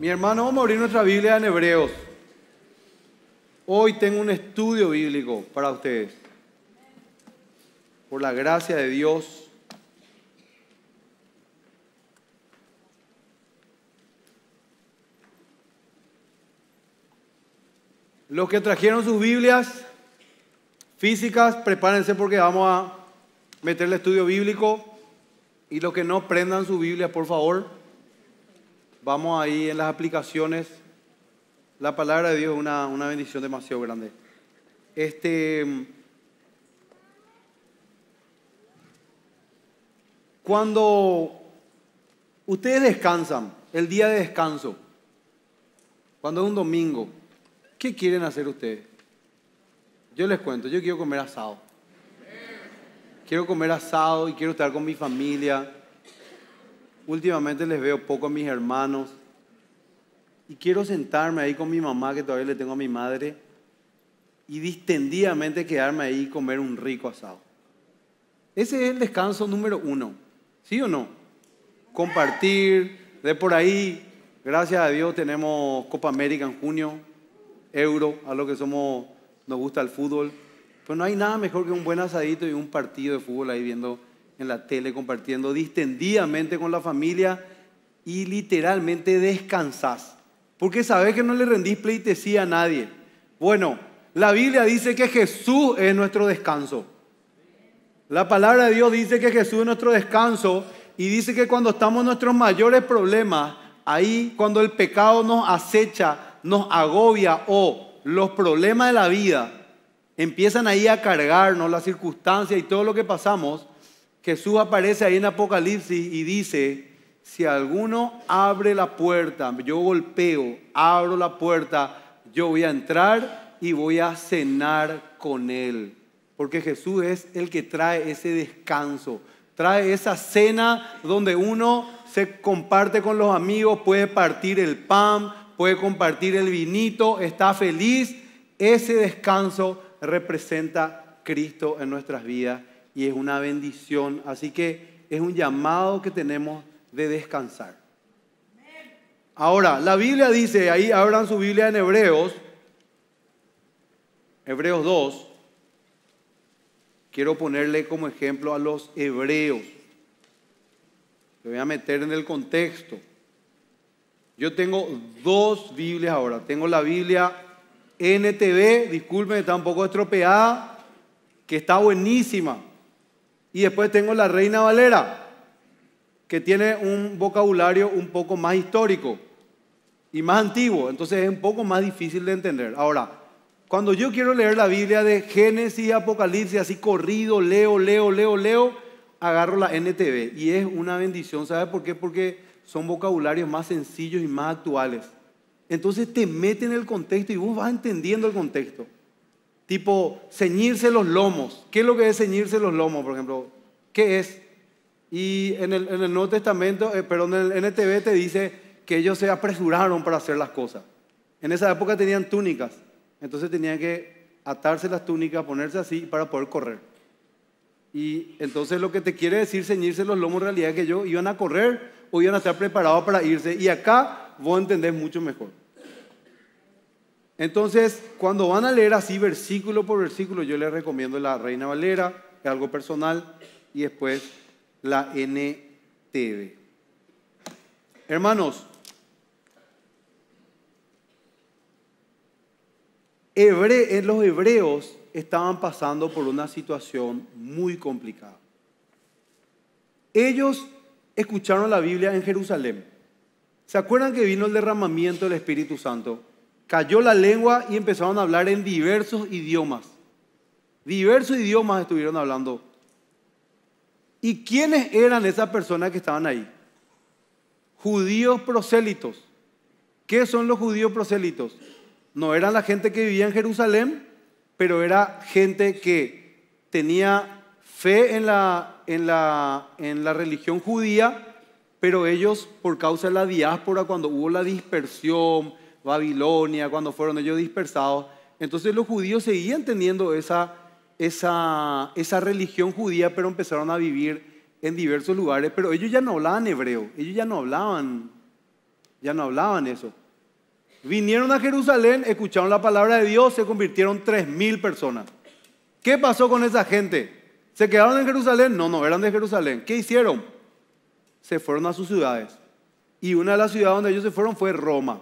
Mi hermano, vamos a abrir nuestra Biblia en Hebreos. Hoy tengo un estudio bíblico para ustedes. Por la gracia de Dios. Los que trajeron sus Biblias físicas, prepárense porque vamos a meterle estudio bíblico. Y los que no prendan su Biblia, por favor. Vamos ahí en las aplicaciones. La palabra de Dios es una, bendición demasiado grande. Este, cuando ustedes descansan, el día de descanso, cuando es un domingo, ¿qué quieren hacer ustedes? Yo les cuento, yo quiero comer asado. Quiero comer asado y quiero estar con mi familia últimamente les veo poco a mis hermanos y quiero sentarme ahí con mi mamá, que todavía le tengo a mi madre, y distendidamente quedarme ahí y comer un rico asado. Ese es el descanso número uno, ¿sí o no? Compartir, de por ahí, gracias a Dios tenemos Copa América en junio, Euro, a lo que somos, nos gusta el fútbol, Pero no hay nada mejor que un buen asadito y un partido de fútbol ahí viendo en la tele compartiendo distendidamente con la familia y literalmente descansas. Porque sabes que no le rendís pleitesía a nadie. Bueno, la Biblia dice que Jesús es nuestro descanso. La palabra de Dios dice que Jesús es nuestro descanso y dice que cuando estamos en nuestros mayores problemas, ahí cuando el pecado nos acecha, nos agobia o los problemas de la vida empiezan ahí a cargarnos las circunstancias y todo lo que pasamos, Jesús aparece ahí en Apocalipsis y dice, si alguno abre la puerta, yo golpeo, abro la puerta, yo voy a entrar y voy a cenar con él. Porque Jesús es el que trae ese descanso, trae esa cena donde uno se comparte con los amigos, puede partir el pan, puede compartir el vinito, está feliz. Ese descanso representa Cristo en nuestras vidas y es una bendición. Así que es un llamado que tenemos de descansar. Ahora, la Biblia dice, ahí abran su Biblia en Hebreos, Hebreos 2, quiero ponerle como ejemplo a los hebreos. Le voy a meter en el contexto. Yo tengo dos Biblias ahora. Tengo la Biblia NTV, disculpen, está un poco estropeada, que está buenísima. Y después tengo la Reina Valera, que tiene un vocabulario un poco más histórico y más antiguo, entonces es un poco más difícil de entender. Ahora, cuando yo quiero leer la Biblia de Génesis y Apocalipsis, así corrido, leo, leo, leo, leo, agarro la NTV y es una bendición, ¿sabes por qué? Porque son vocabularios más sencillos y más actuales. Entonces te meten en el contexto y vos vas entendiendo el contexto. Tipo, ceñirse los lomos. ¿Qué es lo que es ceñirse los lomos, por ejemplo? ¿Qué es? Y en el, Nuevo Testamento, eh, perdón, en el NTB te dice que ellos se apresuraron para hacer las cosas. En esa época tenían túnicas, entonces tenían que atarse las túnicas, ponerse así para poder correr. Y entonces lo que te quiere decir ceñirse los lomos en realidad es que ellos iban a correr o iban a estar preparados para irse. Y acá vos entendés mucho mejor. Entonces, cuando van a leer así versículo por versículo, yo les recomiendo la Reina Valera, que es algo personal, y después la NTV. Hermanos, los hebreos estaban pasando por una situación muy complicada. Ellos escucharon la Biblia en Jerusalén. ¿Se acuerdan que vino el derramamiento del Espíritu Santo? cayó la lengua y empezaron a hablar en diversos idiomas. Diversos idiomas estuvieron hablando. ¿Y quiénes eran esas personas que estaban ahí? Judíos prosélitos. ¿Qué son los judíos prosélitos? No eran la gente que vivía en Jerusalén, pero era gente que tenía fe en la, en la religión judía, pero ellos por causa de la diáspora, cuando hubo la dispersión, Babilonia, cuando fueron ellos dispersados. Entonces los judíos seguían teniendo esa, religión judía, pero empezaron a vivir en diversos lugares, pero ellos ya no hablaban hebreo, ellos ya no hablaban, ya no hablaban eso. Vinieron a Jerusalén, escucharon la palabra de Dios, se convirtieron 3.000 personas. ¿Qué pasó con esa gente? ¿Se quedaron en Jerusalén? No, no eran de Jerusalén. ¿Qué hicieron? Se fueron a sus ciudades. Y una de las ciudades donde ellos se fueron fue Roma.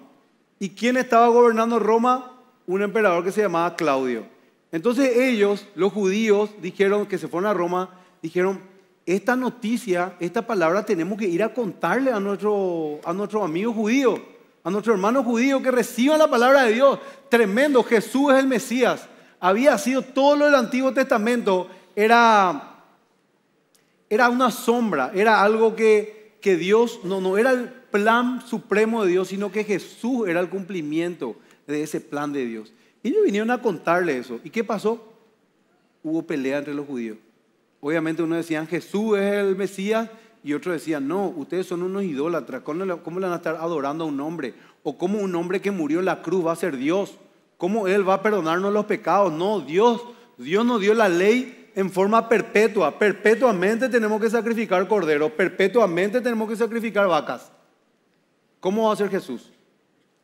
¿Y quién estaba gobernando Roma? Un emperador que se llamaba Claudio. Entonces ellos, los judíos, dijeron que se fueron a Roma, dijeron, esta noticia, esta palabra tenemos que ir a contarle a nuestro, a amigo judío, a nuestro hermano judío, que reciba la palabra de Dios. Tremendo, Jesús es el Mesías. Había sido todo lo del Antiguo Testamento, era, era una sombra, era algo que, que Dios, no, no, era el plan supremo de Dios, sino que Jesús era el cumplimiento de ese plan de Dios. Y ellos vinieron a contarle eso. ¿Y qué pasó? Hubo pelea entre los judíos. Obviamente uno decían, Jesús es el Mesías, y otro decían, no, ustedes son unos idólatras, ¿cómo le van a estar adorando a un hombre? ¿O cómo un hombre que murió en la cruz va a ser Dios? ¿Cómo Él va a perdonarnos los pecados? No, Dios, Dios nos dio la ley en forma perpetua. Perpetuamente tenemos que sacrificar corderos, perpetuamente tenemos que sacrificar vacas. ¿Cómo va a ser Jesús?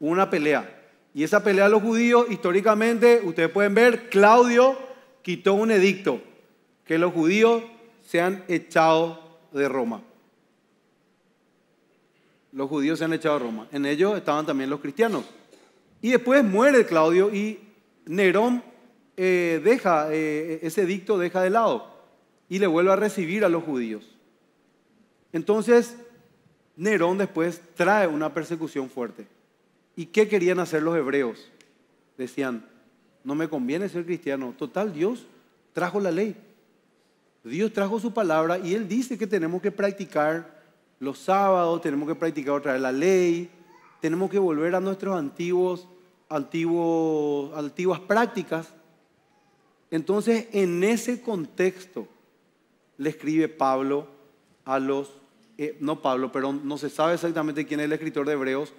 Una pelea. Y esa pelea a los judíos, históricamente, ustedes pueden ver, Claudio quitó un edicto que los judíos se han echado de Roma. Los judíos se han echado de Roma. En ellos estaban también los cristianos. Y después muere Claudio y Nerón eh, deja, eh, ese edicto deja de lado y le vuelve a recibir a los judíos. Entonces, Nerón después trae una persecución fuerte. ¿Y qué querían hacer los hebreos? Decían, no me conviene ser cristiano. Total, Dios trajo la ley. Dios trajo su palabra y Él dice que tenemos que practicar los sábados, tenemos que practicar otra vez la ley, tenemos que volver a nuestros antiguos, antiguos, antiguas prácticas. Entonces, en ese contexto, le escribe Pablo a los eh, no Pablo, pero no se sabe exactamente quién es el escritor de Hebreos,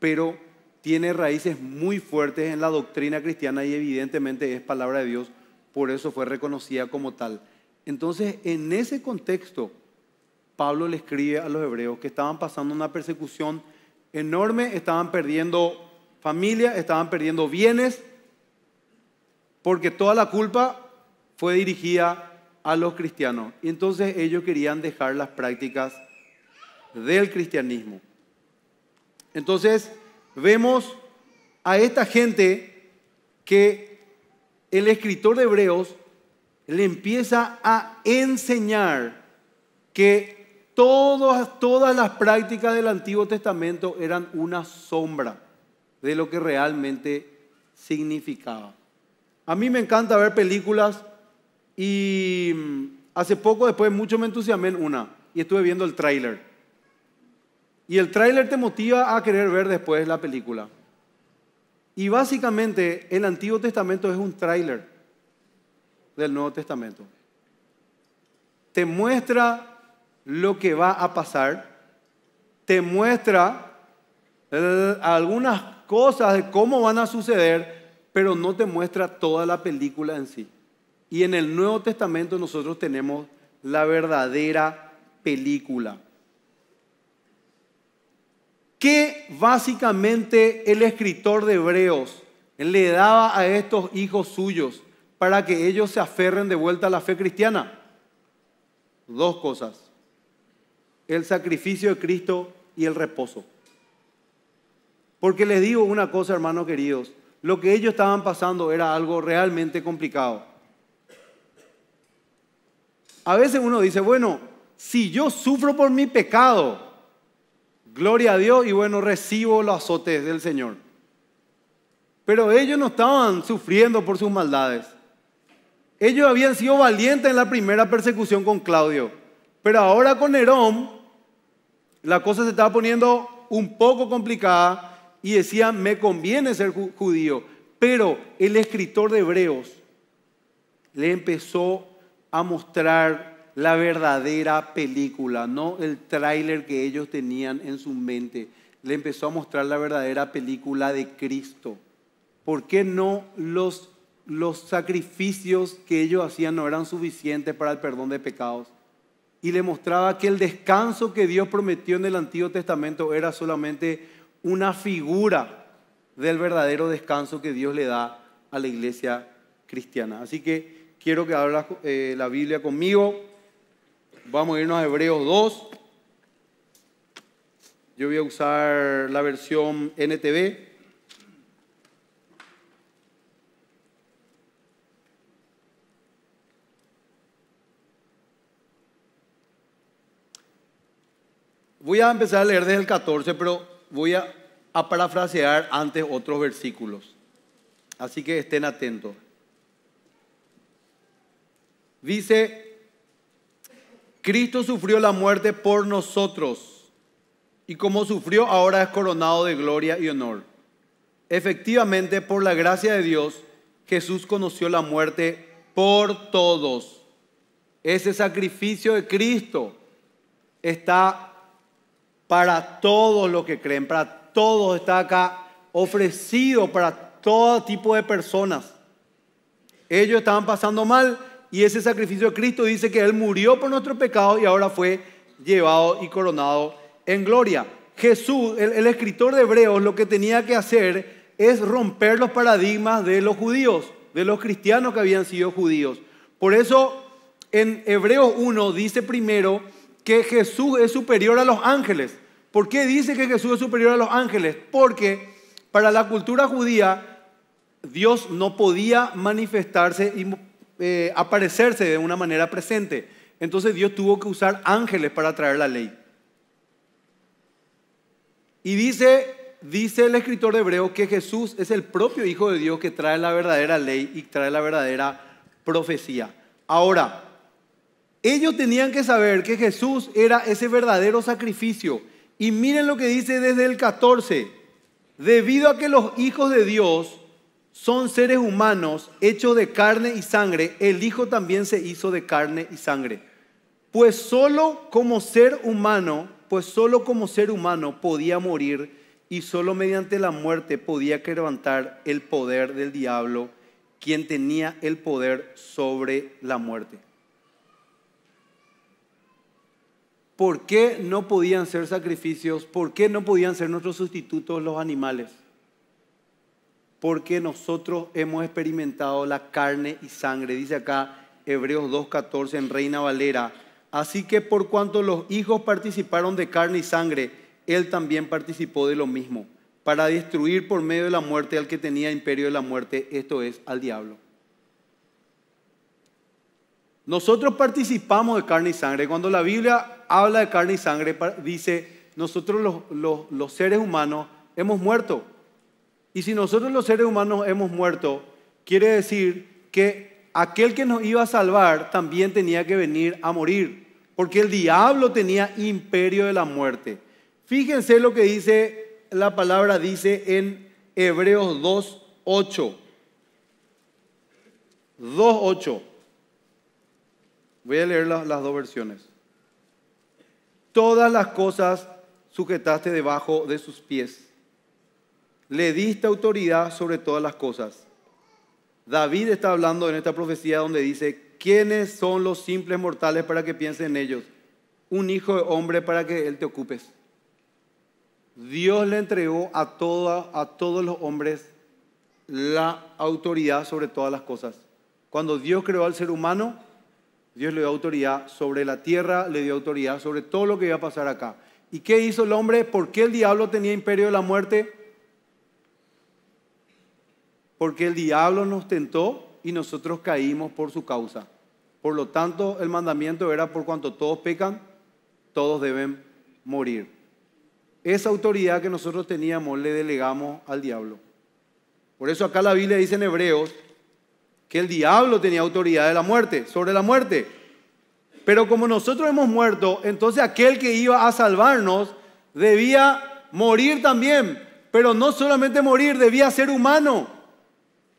pero tiene raíces muy fuertes en la doctrina cristiana y evidentemente es palabra de Dios, por eso fue reconocida como tal. Entonces, en ese contexto, Pablo le escribe a los hebreos que estaban pasando una persecución enorme, estaban perdiendo familia, estaban perdiendo bienes, porque toda la culpa fue dirigida a los cristianos. Y entonces ellos querían dejar las prácticas del cristianismo. Entonces, vemos a esta gente que el escritor de Hebreos le empieza a enseñar que todas, las prácticas del Antiguo Testamento eran una sombra de lo que realmente significaba. A mí me encanta ver películas y mm, hace poco, después mucho me entusiasmé en una y estuve viendo el tráiler. Y el tráiler te motiva a querer ver después la película. Y básicamente el Antiguo Testamento es un tráiler del Nuevo Testamento. Te muestra lo que va a pasar, te muestra eh, algunas cosas de cómo van a suceder, pero no te muestra toda la película en sí. Y en el Nuevo Testamento nosotros tenemos la verdadera película. ¿Qué básicamente el escritor de Hebreos le daba a estos hijos suyos para que ellos se aferren de vuelta a la fe cristiana? Dos cosas. El sacrificio de Cristo y el reposo. Porque les digo una cosa, hermanos queridos, lo que ellos estaban pasando era algo realmente complicado. A veces uno dice, bueno, si yo sufro por mi pecado, Gloria a Dios y bueno, recibo los azotes del Señor. Pero ellos no estaban sufriendo por sus maldades. Ellos habían sido valientes en la primera persecución con Claudio. Pero ahora con Nerón, la cosa se estaba poniendo un poco complicada y decían, me conviene ser judío. Pero el escritor de Hebreos le empezó a mostrar la verdadera película, no el tráiler que ellos tenían en su mente. Le empezó a mostrar la verdadera película de Cristo. ¿Por qué no los, sacrificios que ellos hacían no eran suficientes para el perdón de pecados? Y le mostraba que el descanso que Dios prometió en el Antiguo Testamento era solamente una figura del verdadero descanso que Dios le da a la iglesia cristiana. Así que quiero que hablas eh, la Biblia conmigo Vamos a irnos a Hebreos 2. Yo voy a usar la versión NTV. Voy a empezar a leer desde el 14, pero voy a, a, parafrasear antes otros versículos. Así que estén atentos. Dice, Cristo sufrió la muerte por nosotros y como sufrió ahora es coronado de gloria y honor. Efectivamente, por la gracia de Dios, Jesús conoció la muerte por todos. Ese sacrificio de Cristo está para todos los que creen, para todos está acá ofrecido para todo tipo de personas. Ellos estaban pasando mal, y ese sacrificio de Cristo dice que Él murió por nuestro pecado y ahora fue llevado y coronado en gloria. Jesús, el, escritor de Hebreos, lo que tenía que hacer es romper los paradigmas de los judíos, de los cristianos que habían sido judíos. Por eso en Hebreos 1 dice primero que Jesús es superior a los ángeles. ¿Por qué dice que Jesús es superior a los ángeles? Porque para la cultura judía Dios no podía manifestarse y eh, aparecerse de una manera presente. Entonces Dios tuvo que usar ángeles para traer la ley. Y dice, dice el escritor de Hebreo que Jesús es el propio Hijo de Dios que trae la verdadera ley y trae la verdadera profecía. Ahora, ellos tenían que saber que Jesús era ese verdadero sacrificio. Y miren lo que dice desde el 14. Debido a que los hijos de Dios son seres humanos hechos de carne y sangre, el Hijo también se hizo de carne y sangre. Pues solo como ser humano, pues solo como ser humano podía morir y solo mediante la muerte podía levantar el poder del diablo, quien tenía el poder sobre la muerte. ¿Por qué no podían ser sacrificios? ¿Por qué no podían ser nuestros sustitutos los animales? porque nosotros hemos experimentado la carne y sangre. Dice acá Hebreos 2.14 en Reina Valera. Así que por cuanto los hijos participaron de carne y sangre, él también participó de lo mismo, para destruir por medio de la muerte al que tenía imperio de la muerte, esto es, al diablo. Nosotros participamos de carne y sangre. Cuando la Biblia habla de carne y sangre, dice, nosotros los, los seres humanos hemos muerto y si nosotros los seres humanos hemos muerto, quiere decir que aquel que nos iba a salvar también tenía que venir a morir, porque el diablo tenía imperio de la muerte. Fíjense lo que dice la palabra, dice en Hebreos 2.8. 2.8. Voy a leer las, dos versiones. Todas las cosas sujetaste debajo de sus pies le diste autoridad sobre todas las cosas. David está hablando en esta profecía donde dice, ¿quiénes son los simples mortales para que piensen en ellos? Un hijo de hombre para que él te ocupes. Dios le entregó a, a todos los hombres la autoridad sobre todas las cosas. Cuando Dios creó al ser humano, Dios le dio autoridad sobre la tierra, le dio autoridad sobre todo lo que iba a pasar acá. ¿Y qué hizo el hombre? ¿Por qué el diablo tenía imperio de la muerte? porque el diablo nos tentó y nosotros caímos por su causa. Por lo tanto, el mandamiento era por cuanto todos pecan, todos deben morir. Esa autoridad que nosotros teníamos le delegamos al diablo. Por eso acá la Biblia dice en Hebreos que el diablo tenía autoridad de la muerte, sobre la muerte. Pero como nosotros hemos muerto, entonces aquel que iba a salvarnos debía morir también. Pero no solamente morir, debía ser humano.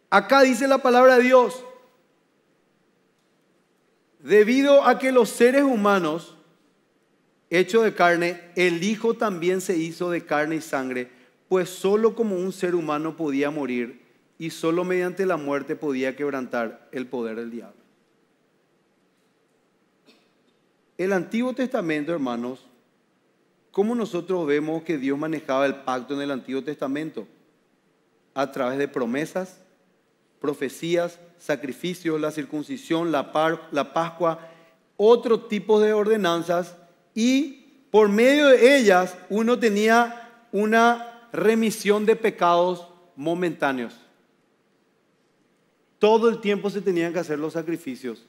Acá dice la palabra de Dios, debido a que los seres humanos, hechos de carne, el Hijo también se hizo de carne y sangre, pues solo como un ser humano podía morir y solo mediante la muerte podía quebrantar el poder del diablo. El Antiguo Testamento, hermanos, ¿cómo nosotros vemos que Dios manejaba el pacto en el Antiguo Testamento? A través de promesas, profecías, sacrificios, la circuncisión, la, Pascua, otro tipo de ordenanzas y por medio de ellas uno tenía una remisión de pecados momentáneos. Todo el tiempo se tenían que hacer los sacrificios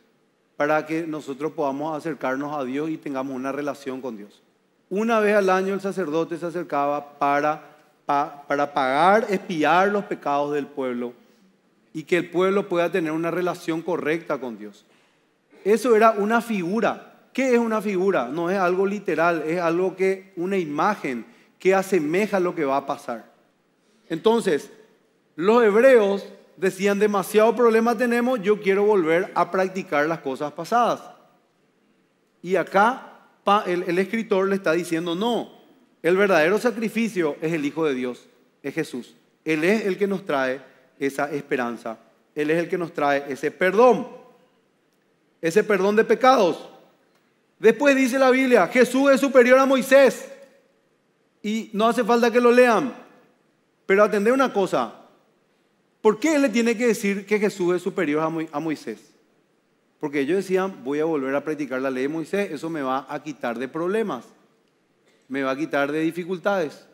para que nosotros podamos acercarnos a Dios y tengamos una relación con Dios. Una vez al año el sacerdote se acercaba para pagar, espiar los pecados del pueblo y que el pueblo pueda tener una relación correcta con Dios. Eso era una figura. ¿Qué es una figura? No es algo literal, es algo que, una imagen que asemeja lo que va a pasar. Entonces, los hebreos decían, demasiado problema tenemos, yo quiero volver a practicar las cosas pasadas. Y acá el, el escritor le está diciendo, no, el verdadero sacrificio es el Hijo de Dios, es Jesús. Él es el que nos trae esa esperanza. Él es el que nos trae ese perdón, ese perdón de pecados. Después dice la Biblia, Jesús es superior a Moisés. Y no hace falta que lo lean. Pero atender una cosa, ¿por qué él le tiene que decir que Jesús es superior a, Moisés? Porque ellos decían, voy a volver a practicar la ley de Moisés, eso me va a quitar de problemas, me va a quitar de dificultades.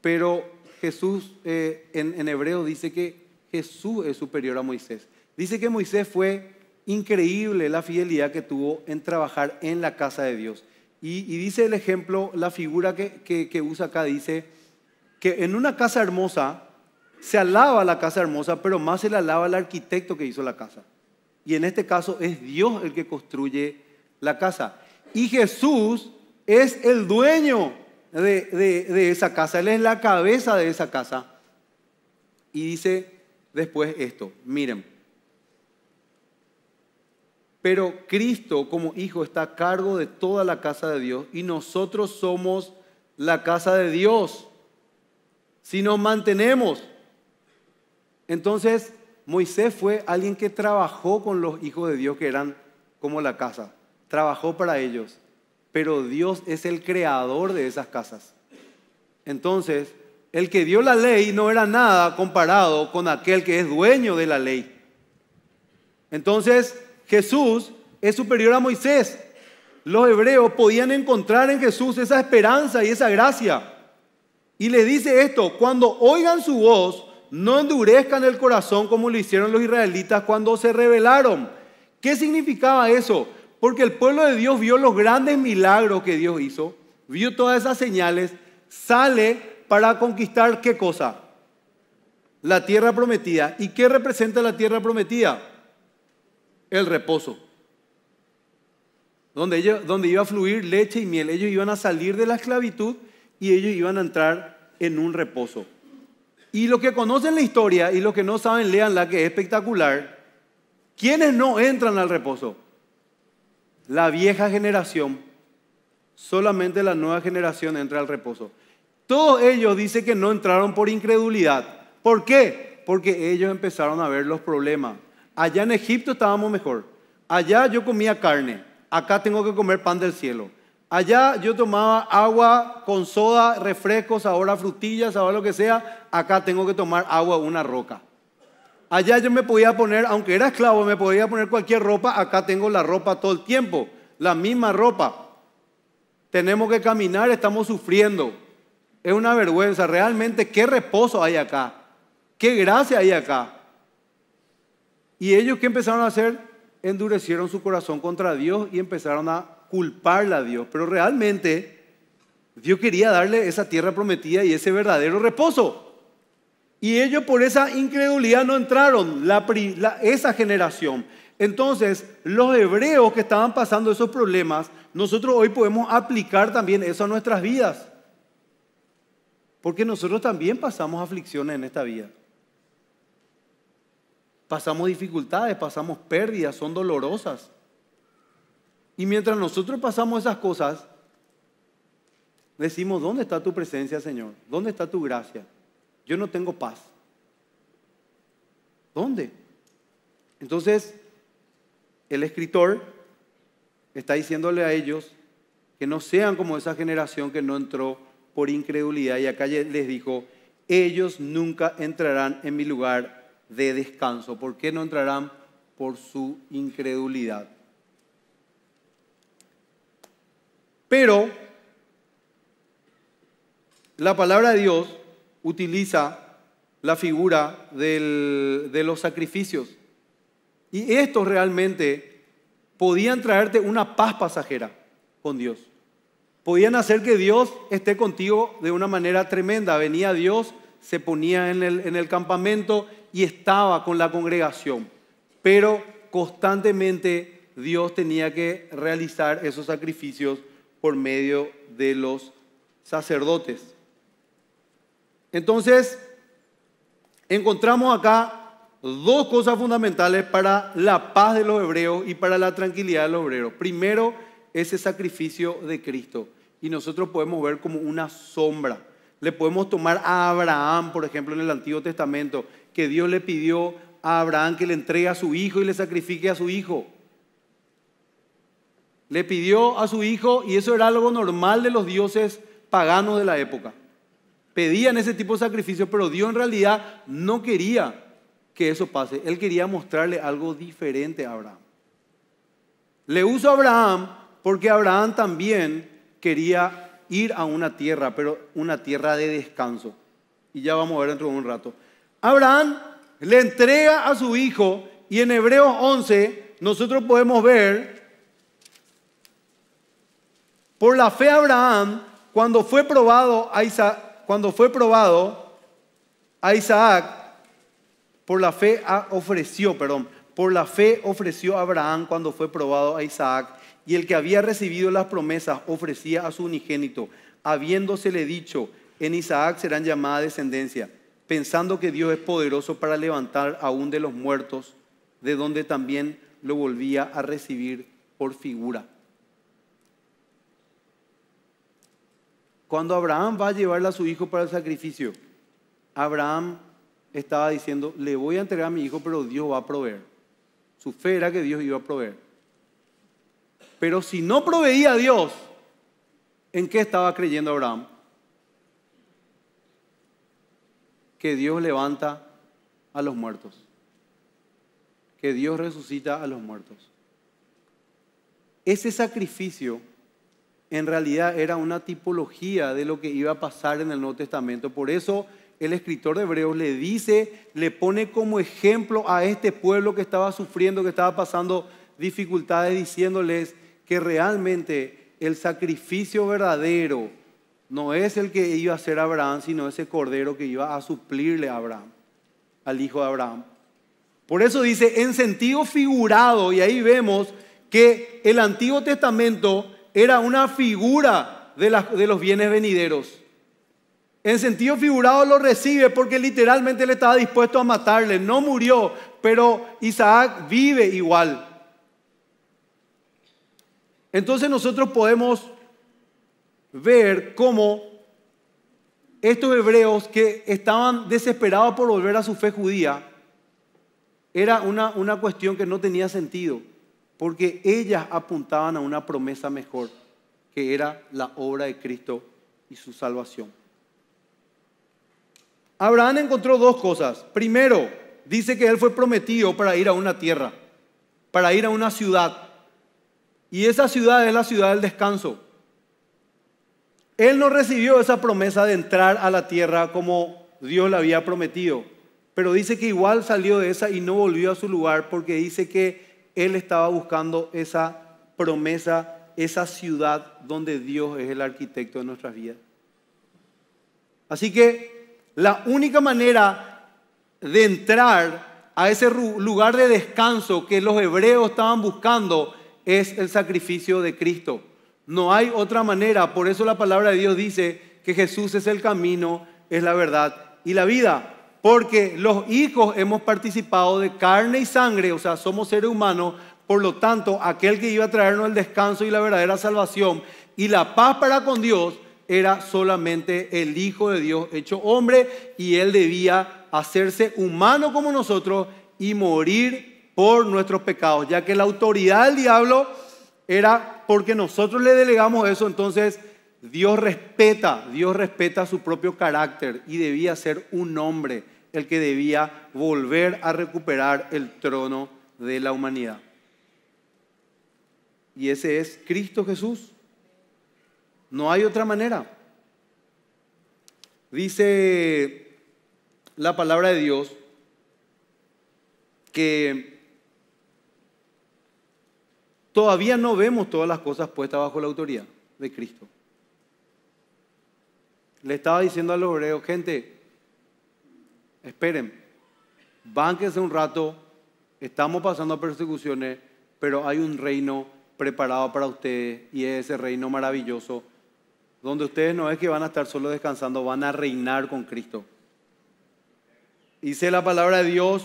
Pero Jesús eh, en, hebreo dice que Jesús es superior a Moisés. Dice que Moisés fue increíble la fidelidad que tuvo en trabajar en la casa de Dios. Y, dice el ejemplo, la figura que, usa acá dice que en una casa hermosa se alaba la casa hermosa, pero más se le alaba al arquitecto que hizo la casa. Y en este caso es Dios el que construye la casa. Y Jesús es el dueño de, esa casa, Él es la cabeza de esa casa. Y dice después esto, miren, pero Cristo como Hijo está a cargo de toda la casa de Dios y nosotros somos la casa de Dios. Si nos mantenemos. Entonces, Moisés fue alguien que trabajó con los hijos de Dios que eran como la casa. Trabajó para ellos pero Dios es el creador de esas casas. Entonces, el que dio la ley no era nada comparado con aquel que es dueño de la ley. Entonces, Jesús es superior a Moisés. Los hebreos podían encontrar en Jesús esa esperanza y esa gracia. Y le dice esto, cuando oigan su voz, no endurezcan el corazón como lo hicieron los israelitas cuando se rebelaron. ¿Qué significaba eso? Porque el pueblo de Dios vio los grandes milagros que Dios hizo, vio todas esas señales, sale para conquistar qué cosa? La tierra prometida. ¿Y qué representa la tierra prometida? El reposo. Donde, ellos, donde iba a fluir leche y miel. Ellos iban a salir de la esclavitud y ellos iban a entrar en un reposo. Y los que conocen la historia y los que no saben, leanla, que es espectacular. ¿Quiénes no entran al reposo? la vieja generación, solamente la nueva generación entra al reposo. Todos ellos dicen que no entraron por incredulidad. ¿Por qué? Porque ellos empezaron a ver los problemas. Allá en Egipto estábamos mejor. Allá yo comía carne. Acá tengo que comer pan del cielo. Allá yo tomaba agua con soda, refrescos, ahora frutillas, ahora lo que sea. Acá tengo que tomar agua, una roca. Allá yo me podía poner, aunque era esclavo, me podía poner cualquier ropa. Acá tengo la ropa todo el tiempo, la misma ropa. Tenemos que caminar, estamos sufriendo. Es una vergüenza. Realmente, qué reposo hay acá. Qué gracia hay acá. Y ellos, ¿qué empezaron a hacer? Endurecieron su corazón contra Dios y empezaron a culparle a Dios. Pero realmente, Dios quería darle esa tierra prometida y ese verdadero reposo. Y ellos por esa incredulidad no entraron, esa generación. Entonces, los hebreos que estaban pasando esos problemas, nosotros hoy podemos aplicar también eso a nuestras vidas. Porque nosotros también pasamos aflicciones en esta vida. Pasamos dificultades, pasamos pérdidas, son dolorosas. Y mientras nosotros pasamos esas cosas, decimos, ¿dónde está tu presencia, Señor? ¿Dónde está tu gracia? yo no tengo paz. ¿Dónde? Entonces, el escritor está diciéndole a ellos que no sean como esa generación que no entró por incredulidad y acá les dijo, ellos nunca entrarán en mi lugar de descanso. ¿Por qué no entrarán? Por su incredulidad. Pero la palabra de Dios utiliza la figura de los sacrificios. Y estos realmente podían traerte una paz pasajera con Dios. Podían hacer que Dios esté contigo de una manera tremenda. Venía Dios, se ponía en el campamento y estaba con la congregación. Pero constantemente Dios tenía que realizar esos sacrificios por medio de los sacerdotes. Entonces, encontramos acá dos cosas fundamentales para la paz de los hebreos y para la tranquilidad de los obreros. Primero, ese sacrificio de Cristo. Y nosotros podemos ver como una sombra. Le podemos tomar a Abraham, por ejemplo, en el Antiguo Testamento, que Dios le pidió a Abraham que le entregue a su hijo y le sacrifique a su hijo. Le pidió a su hijo, y eso era algo normal de los dioses paganos de la época pedían ese tipo de sacrificio, pero Dios en realidad no quería que eso pase. Él quería mostrarle algo diferente a Abraham. Le uso a Abraham porque Abraham también quería ir a una tierra, pero una tierra de descanso. Y ya vamos a ver dentro de un rato. Abraham le entrega a su hijo y en Hebreos 11 nosotros podemos ver, por la fe Abraham, cuando fue probado a Isaac, cuando fue probado, a Isaac, por la fe ofreció, perdón, por la fe ofreció Abraham cuando fue probado a Isaac, y el que había recibido las promesas ofrecía a su unigénito, habiéndosele dicho, en Isaac serán llamada descendencia, pensando que Dios es poderoso para levantar a un de los muertos, de donde también lo volvía a recibir por figura. Cuando Abraham va a llevarle a su hijo para el sacrificio, Abraham estaba diciendo, le voy a entregar a mi hijo, pero Dios va a proveer. Su fe era que Dios iba a proveer. Pero si no proveía a Dios, ¿en qué estaba creyendo Abraham? Que Dios levanta a los muertos. Que Dios resucita a los muertos. Ese sacrificio en realidad era una tipología de lo que iba a pasar en el Nuevo Testamento. Por eso el escritor de Hebreos le dice, le pone como ejemplo a este pueblo que estaba sufriendo, que estaba pasando dificultades, diciéndoles que realmente el sacrificio verdadero no es el que iba a hacer Abraham, sino ese cordero que iba a suplirle a Abraham, al hijo de Abraham. Por eso dice, en sentido figurado, y ahí vemos que el Antiguo Testamento era una figura de, los bienes venideros. En sentido figurado lo recibe porque literalmente le estaba dispuesto a matarle. No murió, pero Isaac vive igual. Entonces nosotros podemos ver cómo estos hebreos que estaban desesperados por volver a su fe judía, era una cuestión que no tenía sentido porque ellas apuntaban a una promesa mejor, que era la obra de Cristo y su salvación. Abraham encontró dos cosas. Primero, dice que él fue prometido para ir a una tierra, para ir a una ciudad. Y esa ciudad es la ciudad del descanso. Él no recibió esa promesa de entrar a la tierra como Dios le había prometido, pero dice que igual salió de esa y no volvió a su lugar porque dice que él estaba buscando esa promesa, esa ciudad donde Dios es el arquitecto de nuestras vidas. Así que la única manera de entrar a ese lugar de descanso que los hebreos estaban buscando es el sacrificio de Cristo. No hay otra manera, por eso la palabra de Dios dice que Jesús es el camino, es la verdad y la vida porque los hijos hemos participado de carne y sangre, o sea, somos seres humanos, por lo tanto, aquel que iba a traernos el descanso y la verdadera salvación y la paz para con Dios era solamente el Hijo de Dios hecho hombre y él debía hacerse humano como nosotros y morir por nuestros pecados, ya que la autoridad del diablo era porque nosotros le delegamos eso, entonces Dios respeta, Dios respeta su propio carácter y debía ser un hombre el que debía volver a recuperar el trono de la humanidad. Y ese es Cristo Jesús. No hay otra manera. Dice la palabra de Dios que todavía no vemos todas las cosas puestas bajo la autoridad de Cristo. Le estaba diciendo al los gente, esperen, bánquense un rato, estamos pasando persecuciones, pero hay un reino preparado para ustedes y es ese reino maravilloso donde ustedes no es que van a estar solo descansando, van a reinar con Cristo. Dice la palabra de Dios,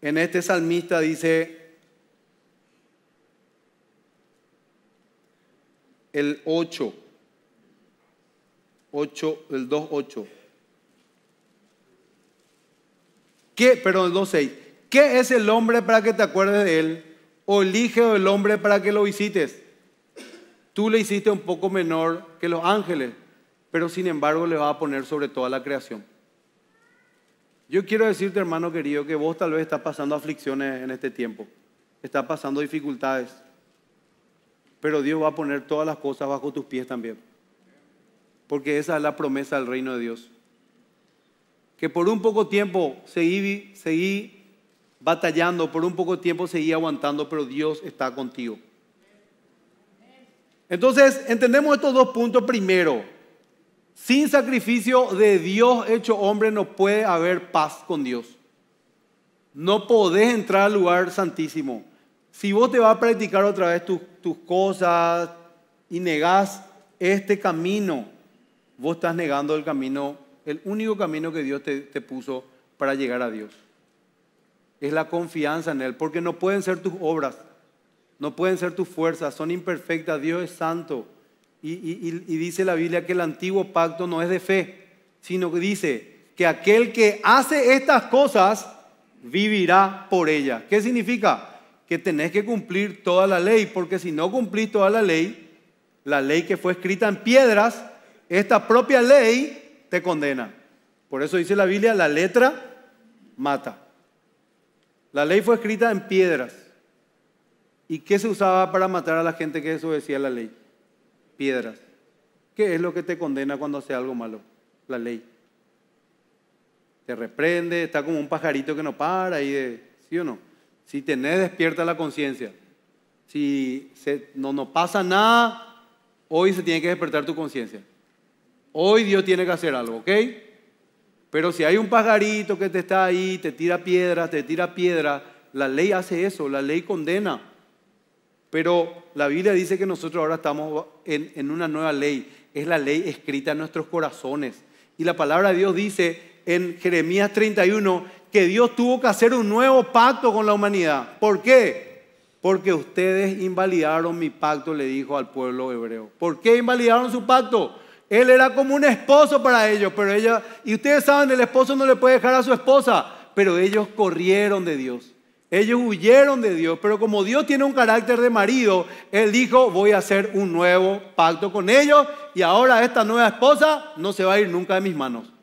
en este salmista dice, el 8, 8 el 2, 8. ¿Qué, no sé. ¿Qué es el hombre para que te acuerdes de él? ¿O elige el hombre para que lo visites? Tú le hiciste un poco menor que los ángeles, pero sin embargo le vas a poner sobre toda la creación. Yo quiero decirte, hermano querido, que vos tal vez estás pasando aflicciones en este tiempo, estás pasando dificultades, pero Dios va a poner todas las cosas bajo tus pies también, porque esa es la promesa del reino de Dios que por un poco tiempo seguí, seguí batallando, por un poco tiempo seguí aguantando, pero Dios está contigo. Entonces, entendemos estos dos puntos primero. Sin sacrificio de Dios hecho hombre no puede haber paz con Dios. No podés entrar al lugar santísimo. Si vos te vas a practicar otra vez tus, tus cosas y negás este camino, vos estás negando el camino el único camino que Dios te, puso para llegar a Dios. Es la confianza en Él, porque no pueden ser tus obras, no pueden ser tus fuerzas, son imperfectas, Dios es santo. Y, y, dice la Biblia que el antiguo pacto no es de fe, sino que dice que aquel que hace estas cosas vivirá por ellas. ¿Qué significa? Que tenés que cumplir toda la ley, porque si no cumplís toda la ley, la ley que fue escrita en piedras, esta propia ley te condena. Por eso dice la Biblia, la letra mata. La ley fue escrita en piedras. ¿Y qué se usaba para matar a la gente que decía la ley? Piedras. ¿Qué es lo que te condena cuando hace algo malo? La ley. Te reprende, está como un pajarito que no para y de, ¿sí o no? Si tenés despierta la conciencia, si no, no pasa nada, hoy se tiene que despertar tu conciencia. Hoy Dios tiene que hacer algo, ¿ok? Pero si hay un pajarito que te está ahí, te tira piedras, te tira piedras, la ley hace eso, la ley condena. Pero la Biblia dice que nosotros ahora estamos en, en una nueva ley, es la ley escrita en nuestros corazones. Y la palabra de Dios dice en Jeremías 31 que Dios tuvo que hacer un nuevo pacto con la humanidad. ¿Por qué? Porque ustedes invalidaron mi pacto, le dijo al pueblo hebreo. ¿Por qué invalidaron su pacto? Él era como un esposo para ellos, pero ella, y ustedes saben, el esposo no le puede dejar a su esposa, pero ellos corrieron de Dios. Ellos huyeron de Dios, pero como Dios tiene un carácter de marido, Él dijo, voy a hacer un nuevo pacto con ellos y ahora esta nueva esposa no se va a ir nunca de mis manos.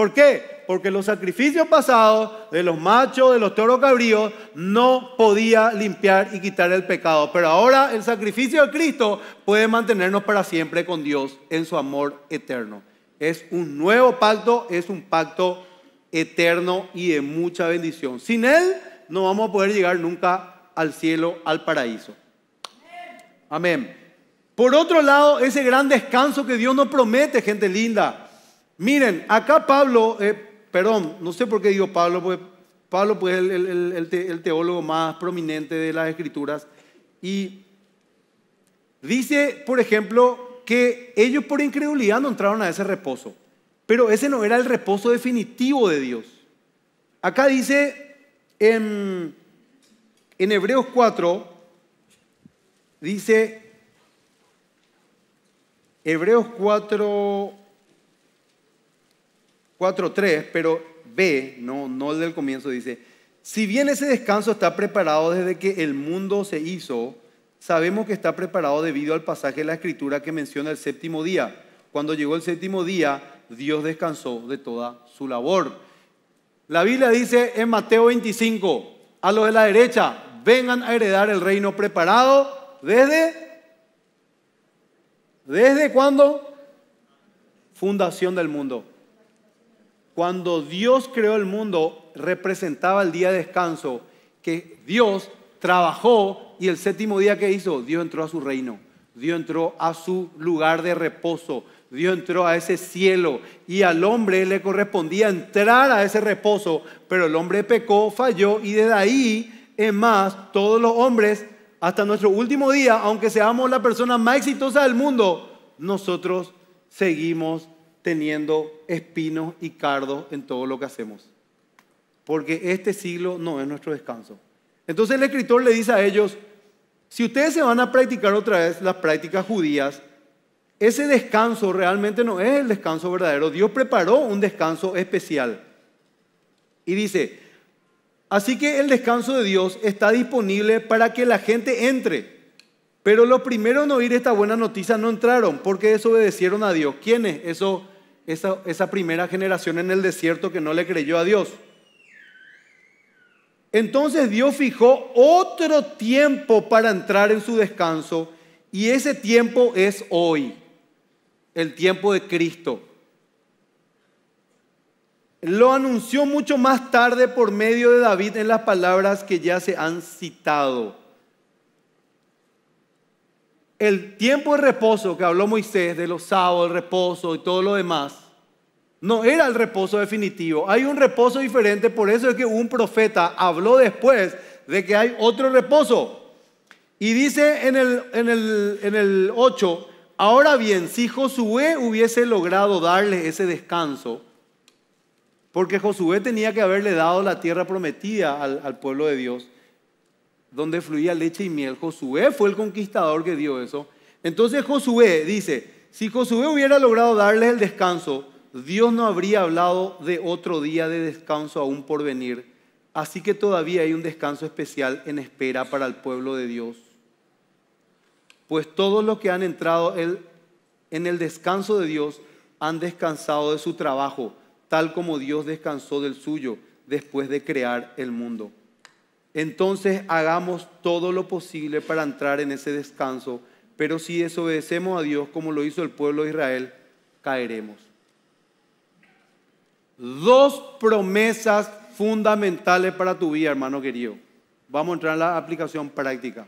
¿Por qué? Porque los sacrificios pasados de los machos, de los toros cabríos, no podía limpiar y quitar el pecado. Pero ahora el sacrificio de Cristo puede mantenernos para siempre con Dios en su amor eterno. Es un nuevo pacto, es un pacto eterno y de mucha bendición. Sin Él no vamos a poder llegar nunca al cielo, al paraíso. Amén. Por otro lado, ese gran descanso que Dios nos promete, gente linda Miren, acá Pablo, eh, perdón, no sé por qué digo Pablo, pues Pablo pues, es el, teólogo más prominente de las Escrituras. Y dice, por ejemplo, que ellos por incredulidad no entraron a ese reposo. Pero ese no era el reposo definitivo de Dios. Acá dice en, en Hebreos 4, dice Hebreos 4, 4.3, pero B, no, no el del comienzo, dice, si bien ese descanso está preparado desde que el mundo se hizo, sabemos que está preparado debido al pasaje de la escritura que menciona el séptimo día. Cuando llegó el séptimo día, Dios descansó de toda su labor. La Biblia dice en Mateo 25, a los de la derecha, vengan a heredar el reino preparado desde... ¿Desde cuándo? Fundación del mundo cuando Dios creó el mundo, representaba el día de descanso, que Dios trabajó y el séptimo día que hizo, Dios entró a su reino, Dios entró a su lugar de reposo, Dios entró a ese cielo y al hombre le correspondía entrar a ese reposo, pero el hombre pecó, falló y desde ahí, en más, todos los hombres, hasta nuestro último día, aunque seamos la persona más exitosa del mundo, nosotros seguimos teniendo espinos y cardos en todo lo que hacemos. Porque este siglo no es nuestro descanso. Entonces el escritor le dice a ellos, si ustedes se van a practicar otra vez las prácticas judías, ese descanso realmente no es el descanso verdadero. Dios preparó un descanso especial. Y dice, así que el descanso de Dios está disponible para que la gente entre. Pero los primeros en oír esta buena noticia no entraron porque desobedecieron a Dios. ¿Quiénes? Eso, esa primera generación en el desierto que no le creyó a Dios. Entonces Dios fijó otro tiempo para entrar en su descanso y ese tiempo es hoy, el tiempo de Cristo. Lo anunció mucho más tarde por medio de David en las palabras que ya se han citado el tiempo de reposo que habló Moisés de los sábados, el reposo y todo lo demás, no era el reposo definitivo. Hay un reposo diferente, por eso es que un profeta habló después de que hay otro reposo. Y dice en el, en el, en el 8, ahora bien, si Josué hubiese logrado darle ese descanso, porque Josué tenía que haberle dado la tierra prometida al pueblo de Dios, donde fluía leche y miel. Josué fue el conquistador que dio eso. Entonces Josué dice, si Josué hubiera logrado darles el descanso, Dios no habría hablado de otro día de descanso aún por venir. Así que todavía hay un descanso especial en espera para el pueblo de Dios. Pues todos los que han entrado en el descanso de Dios han descansado de su trabajo, tal como Dios descansó del suyo después de crear el mundo entonces hagamos todo lo posible para entrar en ese descanso, pero si desobedecemos a Dios como lo hizo el pueblo de Israel, caeremos. Dos promesas fundamentales para tu vida, hermano querido. Vamos a entrar en la aplicación práctica.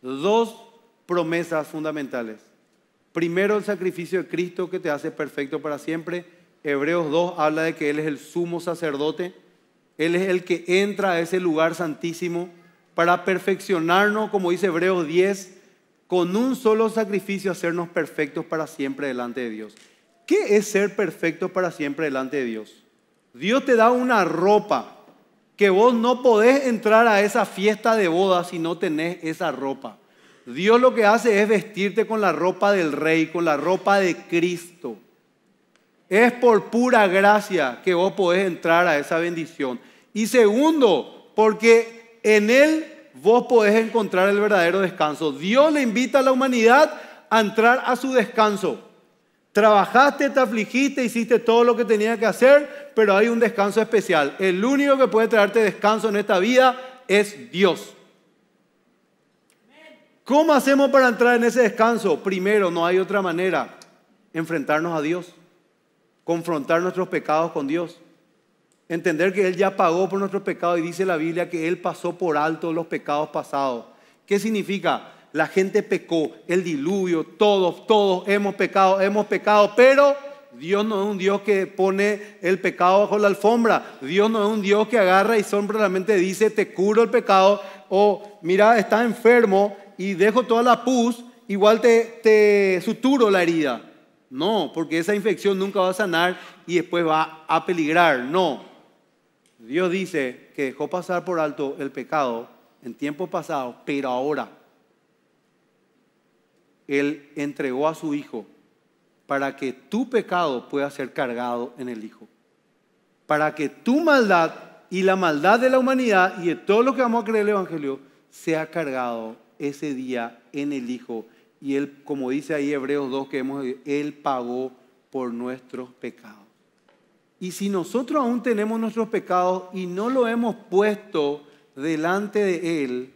Dos promesas fundamentales. Primero, el sacrificio de Cristo que te hace perfecto para siempre. Hebreos 2 habla de que Él es el sumo sacerdote él es el que entra a ese lugar santísimo para perfeccionarnos, como dice Hebreos 10, con un solo sacrificio hacernos perfectos para siempre delante de Dios. ¿Qué es ser perfectos para siempre delante de Dios? Dios te da una ropa que vos no podés entrar a esa fiesta de boda si no tenés esa ropa. Dios lo que hace es vestirte con la ropa del rey, con la ropa de Cristo. Es por pura gracia que vos podés entrar a esa bendición. Y segundo, porque en Él vos podés encontrar el verdadero descanso. Dios le invita a la humanidad a entrar a su descanso. Trabajaste, te afligiste, hiciste todo lo que tenías que hacer, pero hay un descanso especial. El único que puede traerte descanso en esta vida es Dios. ¿Cómo hacemos para entrar en ese descanso? Primero, no hay otra manera, enfrentarnos a Dios confrontar nuestros pecados con Dios. Entender que Él ya pagó por nuestros pecados y dice la Biblia que Él pasó por alto los pecados pasados. ¿Qué significa? La gente pecó, el diluvio, todos, todos hemos pecado, hemos pecado, pero Dios no es un Dios que pone el pecado bajo la alfombra. Dios no es un Dios que agarra y solamente dice, te curo el pecado, o mira, estás enfermo y dejo toda la pus, igual te, te suturo la herida. No, porque esa infección nunca va a sanar y después va a peligrar. No. Dios dice que dejó pasar por alto el pecado en tiempos pasados, pero ahora Él entregó a su Hijo para que tu pecado pueda ser cargado en el Hijo. Para que tu maldad y la maldad de la humanidad y de todo lo que vamos a creer el Evangelio sea cargado ese día en el Hijo y Él, como dice ahí Hebreos 2 que hemos, Él pagó por nuestros pecados. Y si nosotros aún tenemos nuestros pecados y no lo hemos puesto delante de Él,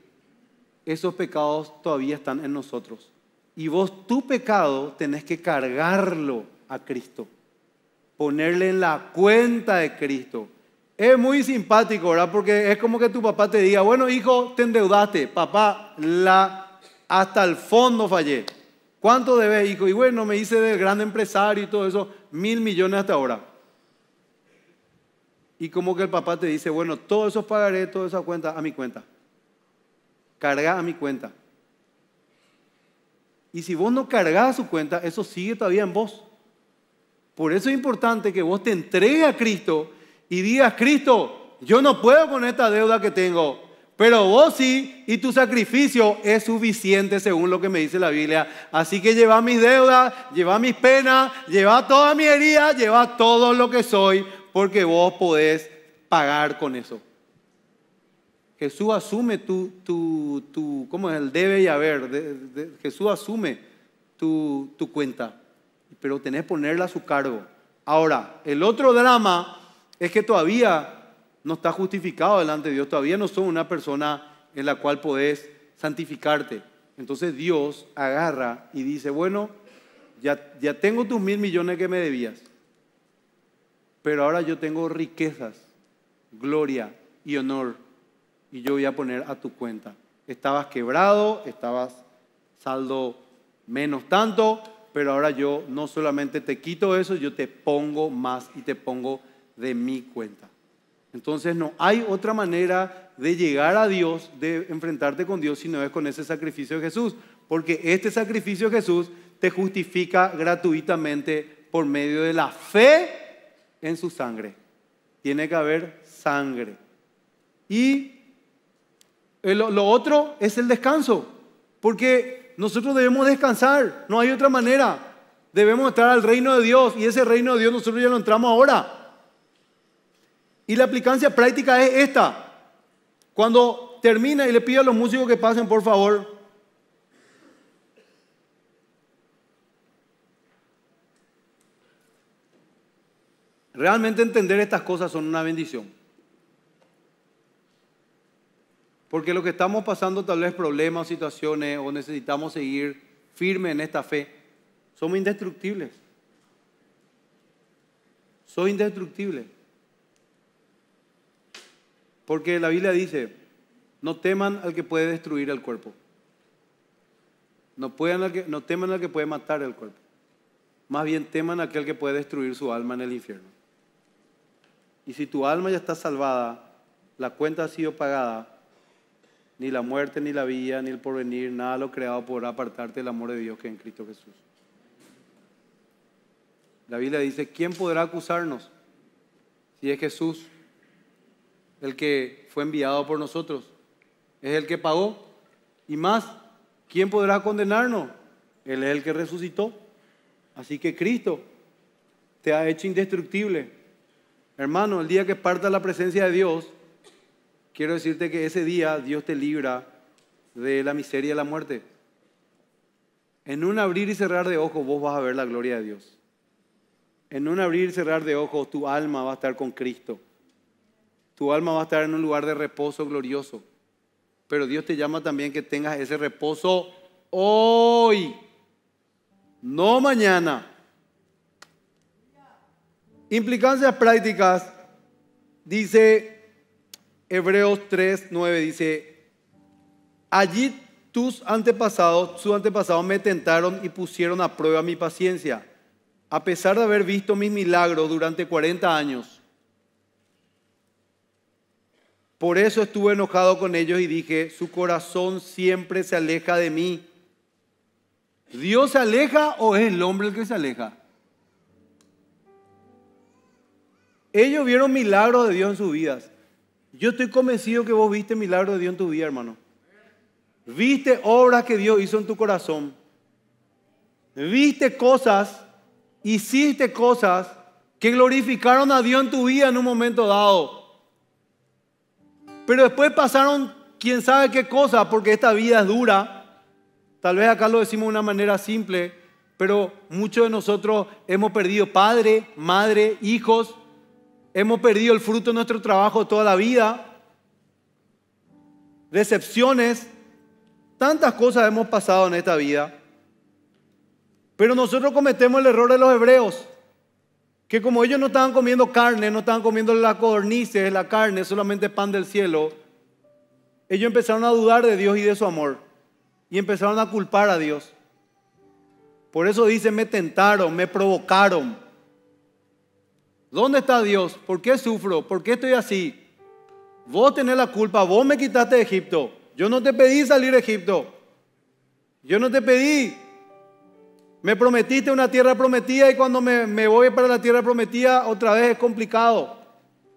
esos pecados todavía están en nosotros. Y vos tu pecado tenés que cargarlo a Cristo, ponerle en la cuenta de Cristo. Es muy simpático, ¿verdad? Porque es como que tu papá te diga, bueno hijo, te endeudaste, papá, la hasta el fondo fallé. ¿Cuánto debes, Y bueno, me hice de gran empresario y todo eso, mil millones hasta ahora. Y como que el papá te dice, bueno, todo eso pagaré, toda esa cuenta a mi cuenta. Carga a mi cuenta. Y si vos no cargas a su cuenta, eso sigue todavía en vos. Por eso es importante que vos te entregues a Cristo y digas, Cristo, yo no puedo con esta deuda que tengo pero vos sí, y tu sacrificio es suficiente según lo que me dice la Biblia. Así que lleva mis deudas, lleva mis penas, lleva toda mi herida, lleva todo lo que soy, porque vos podés pagar con eso. Jesús asume tu, tu, tu ¿cómo es? El debe y haber. Jesús asume tu, tu cuenta, pero tenés que ponerla a su cargo. Ahora, el otro drama es que todavía no está justificado delante de Dios, todavía no soy una persona en la cual podés santificarte. Entonces Dios agarra y dice, bueno, ya, ya tengo tus mil millones que me debías, pero ahora yo tengo riquezas, gloria y honor, y yo voy a poner a tu cuenta. Estabas quebrado, estabas saldo menos tanto, pero ahora yo no solamente te quito eso, yo te pongo más y te pongo de mi cuenta. Entonces no hay otra manera de llegar a Dios, de enfrentarte con Dios, si no es con ese sacrificio de Jesús. Porque este sacrificio de Jesús te justifica gratuitamente por medio de la fe en su sangre. Tiene que haber sangre. Y lo, otro es el descanso. Porque nosotros debemos descansar, no hay otra manera. Debemos entrar al reino de Dios y ese reino de Dios nosotros ya lo entramos ahora. Y la aplicancia práctica es esta. Cuando termina y le pido a los músicos que pasen, por favor. Realmente entender estas cosas son una bendición. Porque lo que estamos pasando tal vez problemas, situaciones o necesitamos seguir firme en esta fe, somos indestructibles. Soy indestructibles porque la Biblia dice, no teman al que puede destruir el cuerpo. No, no teman al que puede matar el cuerpo. Más bien teman a aquel que puede destruir su alma en el infierno. Y si tu alma ya está salvada, la cuenta ha sido pagada, ni la muerte, ni la vida, ni el porvenir, nada lo creado podrá apartarte del amor de Dios que es en Cristo Jesús. La Biblia dice, ¿quién podrá acusarnos si es Jesús? el que fue enviado por nosotros. Es el que pagó. Y más, ¿quién podrá condenarnos? Él es el que resucitó. Así que Cristo te ha hecho indestructible. Hermano, el día que parta la presencia de Dios, quiero decirte que ese día Dios te libra de la miseria y la muerte. En un abrir y cerrar de ojos vos vas a ver la gloria de Dios. En un abrir y cerrar de ojos tu alma va a estar con Cristo tu alma va a estar en un lugar de reposo glorioso. Pero Dios te llama también que tengas ese reposo hoy, no mañana. Implicancias prácticas, dice Hebreos 3, 9, dice, allí tus antepasados, sus antepasados me tentaron y pusieron a prueba mi paciencia, a pesar de haber visto mis milagros durante 40 años. Por eso estuve enojado con ellos y dije, su corazón siempre se aleja de mí. ¿Dios se aleja o es el hombre el que se aleja? Ellos vieron milagros de Dios en sus vidas. Yo estoy convencido que vos viste milagros de Dios en tu vida, hermano. Viste obras que Dios hizo en tu corazón. Viste cosas, hiciste cosas que glorificaron a Dios en tu vida en un momento dado. Pero después pasaron quién sabe qué cosa, porque esta vida es dura. Tal vez acá lo decimos de una manera simple, pero muchos de nosotros hemos perdido padre, madre, hijos, hemos perdido el fruto de nuestro trabajo toda la vida, decepciones, tantas cosas hemos pasado en esta vida. Pero nosotros cometemos el error de los hebreos que como ellos no estaban comiendo carne, no estaban comiendo las cornices, la carne, solamente pan del cielo, ellos empezaron a dudar de Dios y de su amor. Y empezaron a culpar a Dios. Por eso dice, me tentaron, me provocaron. ¿Dónde está Dios? ¿Por qué sufro? ¿Por qué estoy así? Vos tenés la culpa, vos me quitaste de Egipto. Yo no te pedí salir de Egipto. Yo no te pedí me prometiste una tierra prometida y cuando me, voy para la tierra prometida otra vez es complicado.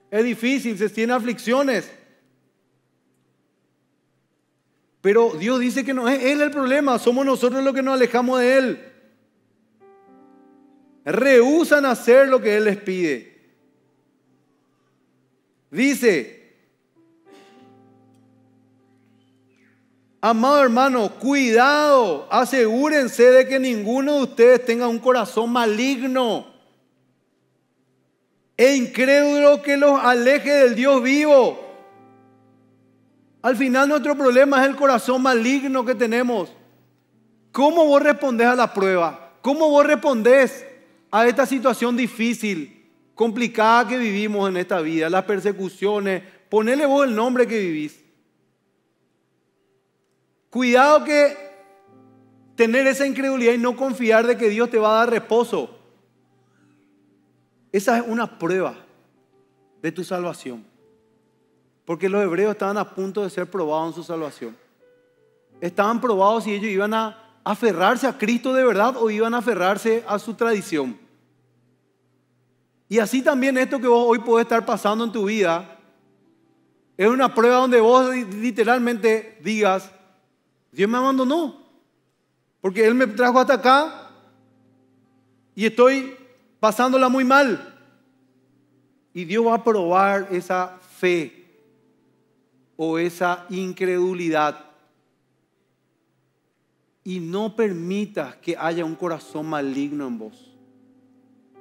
Es difícil, se tiene aflicciones. Pero Dios dice que no es Él el problema, somos nosotros los que nos alejamos de Él. Rehusan hacer lo que Él les pide. Dice, Amado hermano, cuidado, asegúrense de que ninguno de ustedes tenga un corazón maligno e incrédulo que los aleje del Dios vivo. Al final nuestro problema es el corazón maligno que tenemos. ¿Cómo vos respondés a la prueba? ¿Cómo vos respondés a esta situación difícil, complicada que vivimos en esta vida? Las persecuciones, ponele vos el nombre que vivís. Cuidado que tener esa incredulidad y no confiar de que Dios te va a dar reposo. Esa es una prueba de tu salvación. Porque los hebreos estaban a punto de ser probados en su salvación. Estaban probados si ellos iban a aferrarse a Cristo de verdad o iban a aferrarse a su tradición. Y así también esto que vos hoy puede estar pasando en tu vida es una prueba donde vos literalmente digas, Dios me abandonó. Porque Él me trajo hasta acá y estoy pasándola muy mal. Y Dios va a probar esa fe o esa incredulidad. Y no permitas que haya un corazón maligno en vos.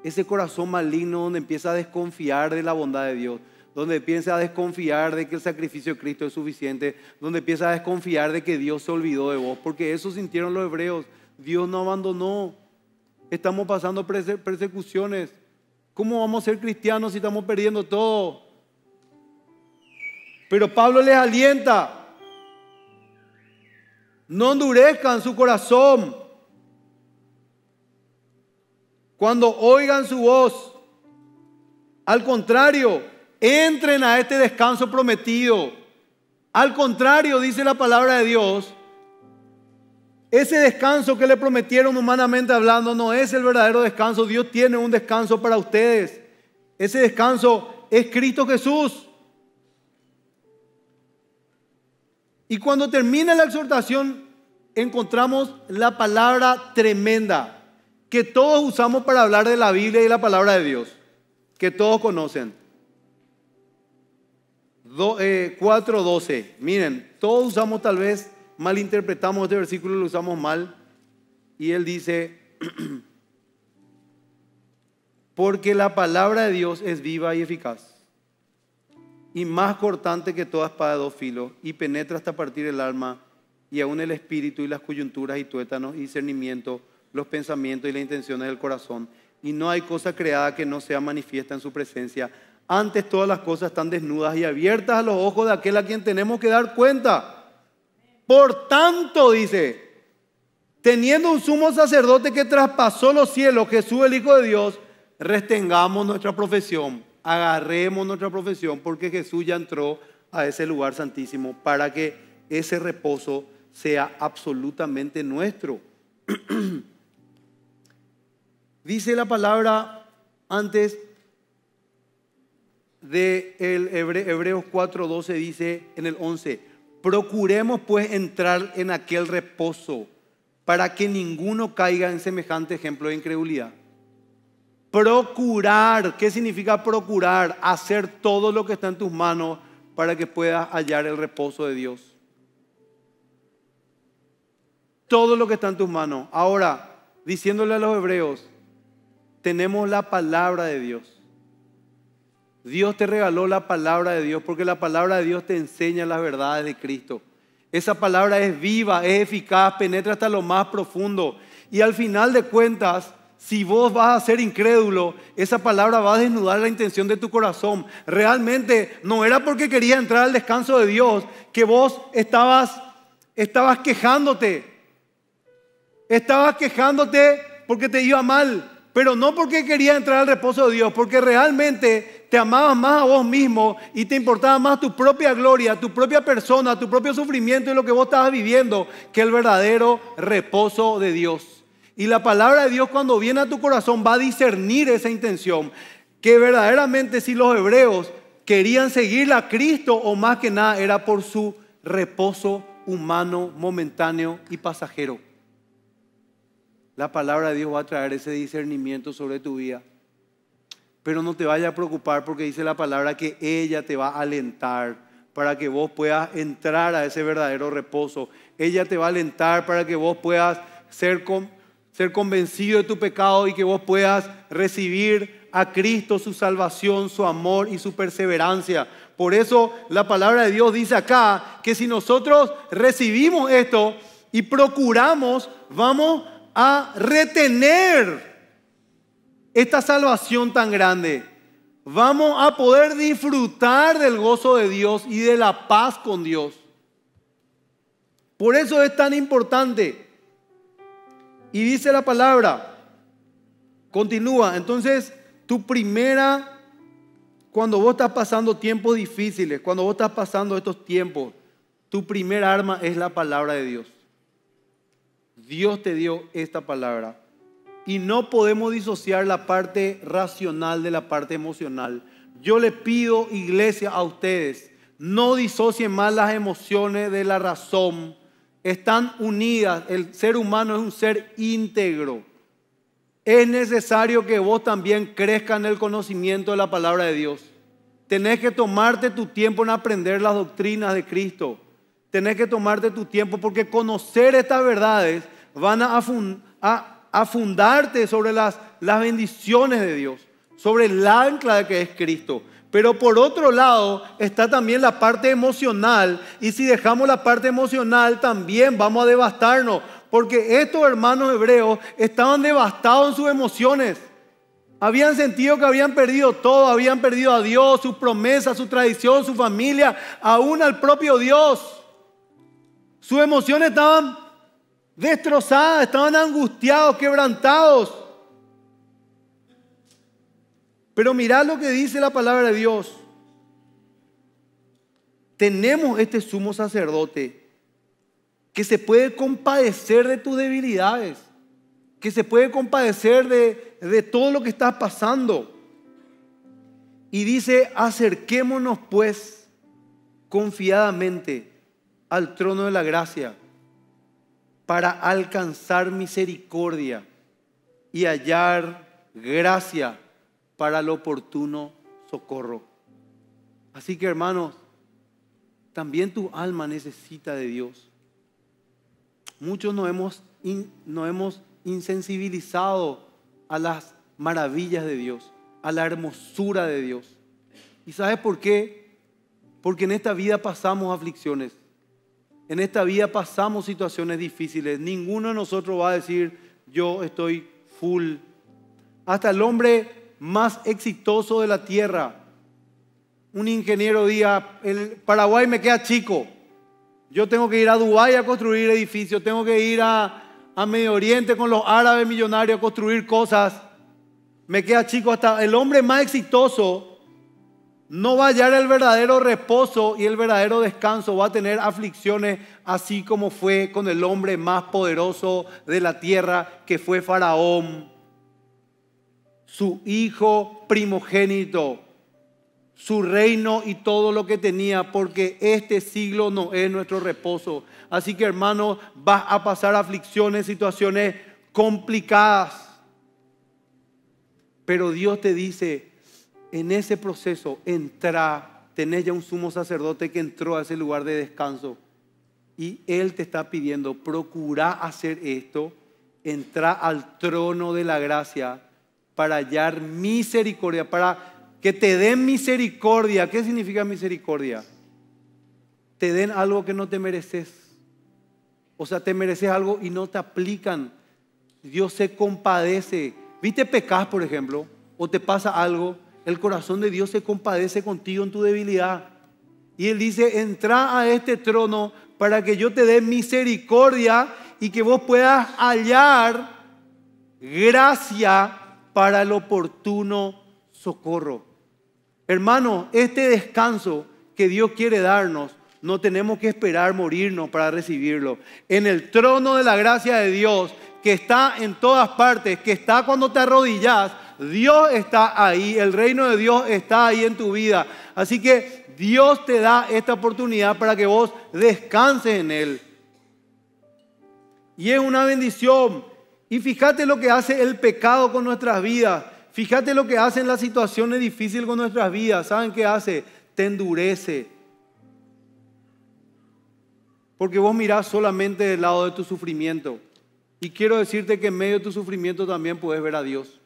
Ese corazón maligno donde empieza a desconfiar de la bondad de Dios donde piensa a desconfiar de que el sacrificio de Cristo es suficiente, donde empieza a desconfiar de que Dios se olvidó de vos, porque eso sintieron los hebreos. Dios no abandonó. Estamos pasando persecuciones. ¿Cómo vamos a ser cristianos si estamos perdiendo todo? Pero Pablo les alienta. No endurezcan su corazón. Cuando oigan su voz. Al contrario, Entren a este descanso prometido. Al contrario, dice la palabra de Dios, ese descanso que le prometieron humanamente hablando no es el verdadero descanso. Dios tiene un descanso para ustedes. Ese descanso es Cristo Jesús. Y cuando termina la exhortación, encontramos la palabra tremenda que todos usamos para hablar de la Biblia y la palabra de Dios, que todos conocen. 4.12. Eh, Miren, todos usamos tal vez, malinterpretamos este versículo, lo usamos mal. Y él dice, porque la palabra de Dios es viva y eficaz y más cortante que toda espada de dos filos y penetra hasta partir el alma y aún el espíritu y las coyunturas y tuétanos y discernimiento, los pensamientos y las intenciones del corazón. Y no hay cosa creada que no sea manifiesta en su presencia antes todas las cosas están desnudas y abiertas a los ojos de aquel a quien tenemos que dar cuenta. Por tanto, dice, teniendo un sumo sacerdote que traspasó los cielos, Jesús el Hijo de Dios, restengamos nuestra profesión, agarremos nuestra profesión, porque Jesús ya entró a ese lugar santísimo para que ese reposo sea absolutamente nuestro. Dice la palabra antes, de el Hebreos 4:12 dice en el 11, procuremos pues entrar en aquel reposo para que ninguno caiga en semejante ejemplo de incredulidad. Procurar, ¿qué significa procurar? Hacer todo lo que está en tus manos para que puedas hallar el reposo de Dios. Todo lo que está en tus manos. Ahora, diciéndole a los hebreos, tenemos la palabra de Dios. Dios te regaló la palabra de Dios porque la palabra de Dios te enseña las verdades de Cristo. Esa palabra es viva, es eficaz, penetra hasta lo más profundo. Y al final de cuentas, si vos vas a ser incrédulo, esa palabra va a desnudar la intención de tu corazón. Realmente no era porque quería entrar al descanso de Dios que vos estabas, estabas quejándote. Estabas quejándote porque te iba mal, pero no porque quería entrar al reposo de Dios, porque realmente te amabas más a vos mismo y te importaba más tu propia gloria, tu propia persona, tu propio sufrimiento y lo que vos estabas viviendo que el verdadero reposo de Dios. Y la palabra de Dios cuando viene a tu corazón va a discernir esa intención, que verdaderamente si los hebreos querían seguir a Cristo o más que nada era por su reposo humano, momentáneo y pasajero. La palabra de Dios va a traer ese discernimiento sobre tu vida pero no te vayas a preocupar porque dice la palabra que ella te va a alentar para que vos puedas entrar a ese verdadero reposo. Ella te va a alentar para que vos puedas ser, ser convencido de tu pecado y que vos puedas recibir a Cristo su salvación, su amor y su perseverancia. Por eso la palabra de Dios dice acá que si nosotros recibimos esto y procuramos, vamos a retener esta salvación tan grande, vamos a poder disfrutar del gozo de Dios y de la paz con Dios. Por eso es tan importante. Y dice la palabra, continúa, entonces tu primera, cuando vos estás pasando tiempos difíciles, cuando vos estás pasando estos tiempos, tu primer arma es la palabra de Dios. Dios te dio esta palabra y no podemos disociar la parte racional de la parte emocional. Yo le pido, iglesia, a ustedes, no disocien más las emociones de la razón. Están unidas. El ser humano es un ser íntegro. Es necesario que vos también crezcas en el conocimiento de la palabra de Dios. Tenés que tomarte tu tiempo en aprender las doctrinas de Cristo. Tenés que tomarte tu tiempo porque conocer estas verdades van a, a a fundarte sobre las, las bendiciones de Dios, sobre el ancla que es Cristo. Pero por otro lado está también la parte emocional y si dejamos la parte emocional también vamos a devastarnos, porque estos hermanos hebreos estaban devastados en sus emociones. Habían sentido que habían perdido todo, habían perdido a Dios, su promesa, su tradición, su familia, aún al propio Dios. Sus emociones estaban destrozadas, estaban angustiados, quebrantados. Pero mirad lo que dice la palabra de Dios. Tenemos este sumo sacerdote que se puede compadecer de tus debilidades, que se puede compadecer de, de todo lo que estás pasando. Y dice, acerquémonos pues confiadamente al trono de la gracia para alcanzar misericordia y hallar gracia para el oportuno socorro. Así que hermanos, también tu alma necesita de Dios. Muchos nos hemos, hemos insensibilizado a las maravillas de Dios, a la hermosura de Dios. ¿Y sabes por qué? Porque en esta vida pasamos aflicciones. En esta vida pasamos situaciones difíciles. Ninguno de nosotros va a decir, yo estoy full. Hasta el hombre más exitoso de la tierra, un ingeniero diga, el Paraguay me queda chico. Yo tengo que ir a Dubái a construir edificios, tengo que ir a, a Medio Oriente con los árabes millonarios a construir cosas. Me queda chico hasta el hombre más exitoso no va a hallar el verdadero reposo y el verdadero descanso, va a tener aflicciones, así como fue con el hombre más poderoso de la tierra, que fue Faraón, su hijo primogénito, su reino y todo lo que tenía, porque este siglo no es nuestro reposo. Así que hermano, vas a pasar aflicciones, situaciones complicadas. Pero Dios te dice, en ese proceso entra, tenés ya un sumo sacerdote que entró a ese lugar de descanso y Él te está pidiendo, procura hacer esto, entra al trono de la gracia para hallar misericordia, para que te den misericordia. ¿Qué significa misericordia? Te den algo que no te mereces. O sea, te mereces algo y no te aplican. Dios se compadece. ¿Viste pecas, por ejemplo? O te pasa algo el corazón de Dios se compadece contigo en tu debilidad. Y Él dice, entra a este trono para que yo te dé misericordia y que vos puedas hallar gracia para el oportuno socorro. Hermano, este descanso que Dios quiere darnos, no tenemos que esperar morirnos para recibirlo. En el trono de la gracia de Dios, que está en todas partes, que está cuando te arrodillas, Dios está ahí, el reino de Dios está ahí en tu vida. Así que Dios te da esta oportunidad para que vos descanses en Él. Y es una bendición. Y fíjate lo que hace el pecado con nuestras vidas. Fíjate lo que hace en las situaciones difíciles con nuestras vidas. ¿Saben qué hace? Te endurece. Porque vos mirás solamente del lado de tu sufrimiento. Y quiero decirte que en medio de tu sufrimiento también puedes ver a Dios.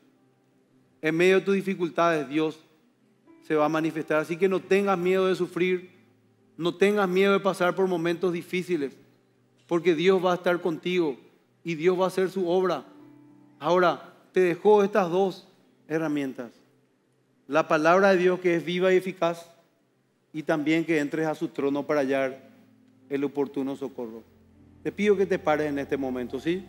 En medio de tus dificultades Dios se va a manifestar. Así que no tengas miedo de sufrir, no tengas miedo de pasar por momentos difíciles, porque Dios va a estar contigo y Dios va a hacer su obra. Ahora, te dejo estas dos herramientas. La palabra de Dios que es viva y eficaz y también que entres a su trono para hallar el oportuno socorro. Te pido que te pares en este momento, ¿sí?